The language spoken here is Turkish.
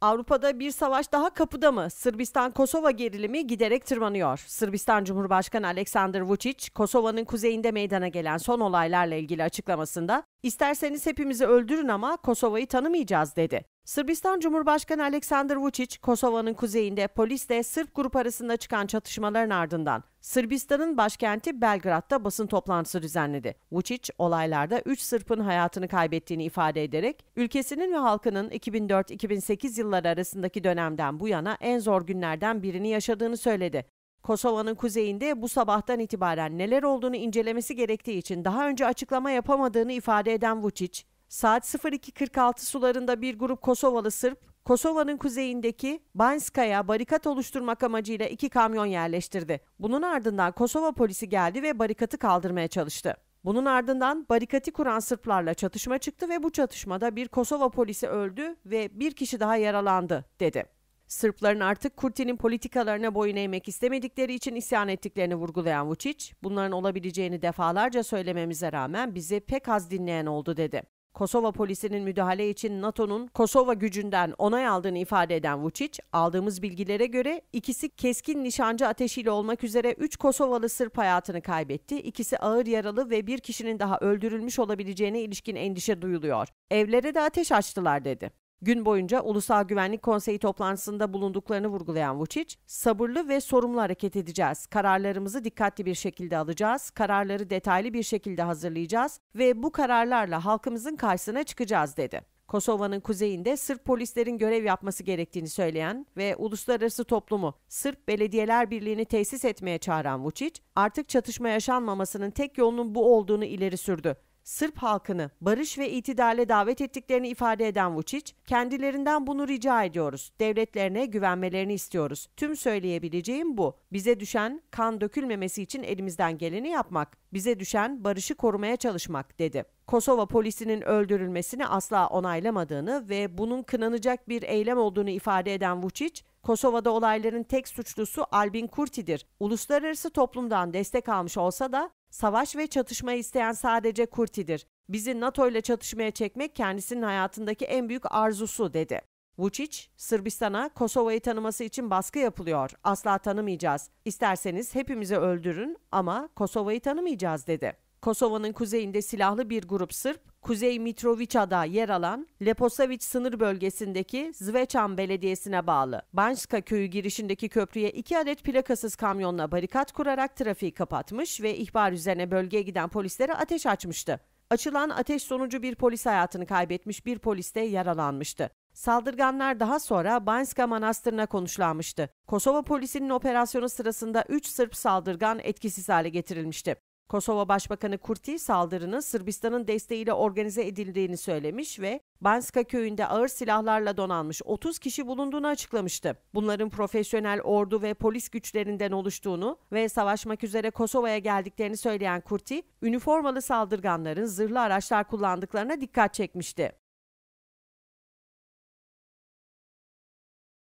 Avrupa'da bir savaş daha kapıda mı? Sırbistan-Kosova gerilimi giderek tırmanıyor. Sırbistan Cumhurbaşkanı Aleksandar Vučić, Kosova'nın kuzeyinde meydana gelen son olaylarla ilgili açıklamasında, "İsterseniz hepimizi öldürün ama Kosova'yı tanımayacağız." dedi. Sırbistan Cumhurbaşkanı Aleksandar Vučić, Kosova'nın kuzeyinde polisle Sırp grup arasında çıkan çatışmaların ardından Sırbistan'ın başkenti Belgrad'da basın toplantısı düzenledi. Vučić, olaylarda 3 Sırp'ın hayatını kaybettiğini ifade ederek, ülkesinin ve halkının 2004-2008 yılları arasındaki dönemden bu yana en zor günlerden birini yaşadığını söyledi. Kosova'nın kuzeyinde bu sabahtan itibaren neler olduğunu incelemesi gerektiği için daha önce açıklama yapamadığını ifade eden Vučić, Saat 02.46 sularında bir grup Kosovalı Sırp, Kosova'nın kuzeyindeki Banskaya barikat oluşturmak amacıyla iki kamyon yerleştirdi. Bunun ardından Kosova polisi geldi ve barikatı kaldırmaya çalıştı. Bunun ardından barikati kuran Sırplarla çatışma çıktı ve bu çatışmada bir Kosova polisi öldü ve bir kişi daha yaralandı, dedi. Sırpların artık Kurti'nin politikalarına boyun eğmek istemedikleri için isyan ettiklerini vurgulayan Vučić, bunların olabileceğini defalarca söylememize rağmen bizi pek az dinleyen oldu dedi. Kosova polisinin müdahale için NATO'nun Kosova gücünden onay aldığını ifade eden Vučić, aldığımız bilgilere göre ikisi keskin nişancı ateşiyle olmak üzere 3 Kosovalı Sırp hayatını kaybetti. ikisi ağır yaralı ve bir kişinin daha öldürülmüş olabileceğine ilişkin endişe duyuluyor. Evlere de ateş açtılar dedi. Gün boyunca Ulusal Güvenlik Konseyi toplantısında bulunduklarını vurgulayan Vučić, sabırlı ve sorumlu hareket edeceğiz. Kararlarımızı dikkatli bir şekilde alacağız, kararları detaylı bir şekilde hazırlayacağız ve bu kararlarla halkımızın karşısına çıkacağız dedi. Kosova'nın kuzeyinde Sırp polislerin görev yapması gerektiğini söyleyen ve uluslararası toplumu Sırp Belediyeler Birliği'ni tesis etmeye çağıran Vučić, artık çatışma yaşanmamasının tek yolunun bu olduğunu ileri sürdü. Sırp halkını barış ve itidale davet ettiklerini ifade eden Vučić, kendilerinden bunu rica ediyoruz. Devletlerine güvenmelerini istiyoruz. Tüm söyleyebileceğim bu. Bize düşen kan dökülmemesi için elimizden geleni yapmak. Bize düşen barışı korumaya çalışmak dedi. Kosova polisinin öldürülmesini asla onaylamadığını ve bunun kınanacak bir eylem olduğunu ifade eden Vučić, Kosova'da olayların tek suçlusu Albin Kurti'dir. Uluslararası toplumdan destek almış olsa da Savaş ve çatışma isteyen sadece Kurti'dir. Bizi NATO ile çatışmaya çekmek kendisinin hayatındaki en büyük arzusu dedi. Vučić, Sırbistan'a Kosova'yı tanıması için baskı yapılıyor. Asla tanımayacağız. İsterseniz hepimizi öldürün ama Kosova'yı tanımayacağız dedi. Kosova'nın kuzeyinde silahlı bir grup Sırp, Kuzey Mitrovica'da yer alan Leposavic sınır bölgesindeki Zveçan Belediyesi'ne bağlı Banska köyü girişindeki köprüye iki adet plakasız kamyonla barikat kurarak trafiği kapatmış ve ihbar üzerine bölgeye giden polislere ateş açmıştı. Açılan ateş sonucu bir polis hayatını kaybetmiş, bir polis de yaralanmıştı. Saldırganlar daha sonra Banska Manastırı'na konuşlanmıştı. Kosova polisinin operasyonu sırasında 3 Sırp saldırgan etkisiz hale getirilmişti. Kosova Başbakanı Kurti saldırının Sırbistan'ın desteğiyle organize edildiğini söylemiş ve Banska köyünde ağır silahlarla donanmış 30 kişi bulunduğunu açıklamıştı. Bunların profesyonel ordu ve polis güçlerinden oluştuğunu ve savaşmak üzere Kosova'ya geldiklerini söyleyen Kurti, üniformalı saldırganların zırhlı araçlar kullandıklarına dikkat çekmişti.